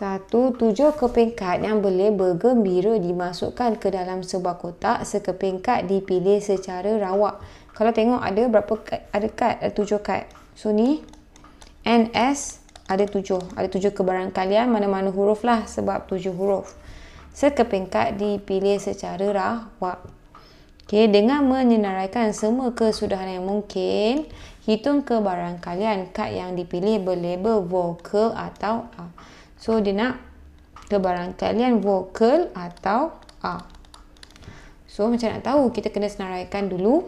Satu, tujuh kepingkat yang boleh bergembira dimasukkan ke dalam sebuah kotak sekepingkat dipilih secara rawak. Kalau tengok ada berapa kad, ada kad, ada tujuh kad. So ni, NS ada tujuh. Ada tujuh kebarang kalian, mana-mana huruf lah sebab tujuh huruf. Sekepingkat dipilih secara rawak. Okay, dengan menyenaraikan semua kesudahan yang mungkin, hitung kebarang kalian kad yang dipilih berlabel vokal atau So dia nak kebarangkalian vokal atau A. So macam nak tahu kita kena senaraikan dulu.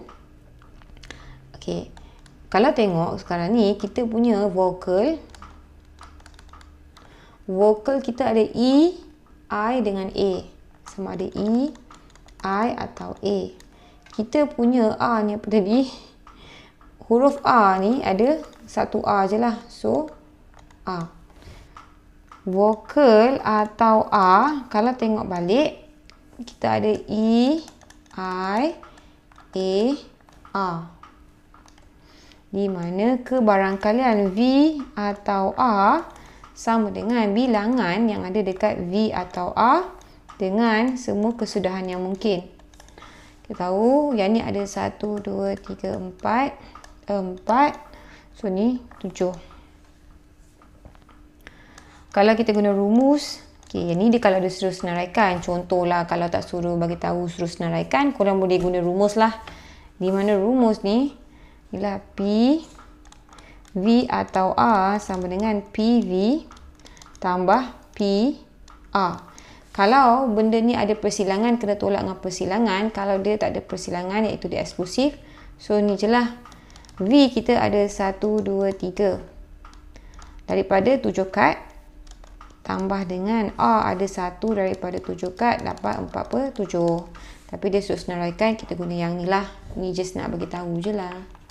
Okey. Kalau tengok sekarang ni kita punya vokal vokal kita ada E, I dengan A. Sama ada E, I atau A. Kita punya A ni apa tadi? Huruf A ni ada satu A je lah. So, A vokal atau A kalau tengok balik kita ada E I A A di mana kebarangkalian V atau A sama dengan bilangan yang ada dekat V atau A dengan semua kesudahan yang mungkin. Kita tahu yang ni ada 1, 2, 3, 4, 4, so ni 7 kalau kita guna rumus Okay, yang ni dia kalau dia suruh senaraikan. Contohlah kalau tak suruh bagi tahu suruh senaraikan, korang boleh guna rumus lah. Di mana rumus ni, ialah P, V atau A sama dengan P, V tambah P, A. Kalau benda ni ada persilangan, kena tolak dengan persilangan. Kalau dia tak ada persilangan, iaitu dia eksklusif. So, ni je lah. V kita ada 1, 2, 3. Daripada 7 kad, tambah dengan A ada 1 daripada 7 kad dapat 4 per 7 tapi dia susun senaraikan kita guna yang ni lah ni just nak bagi tahu je lah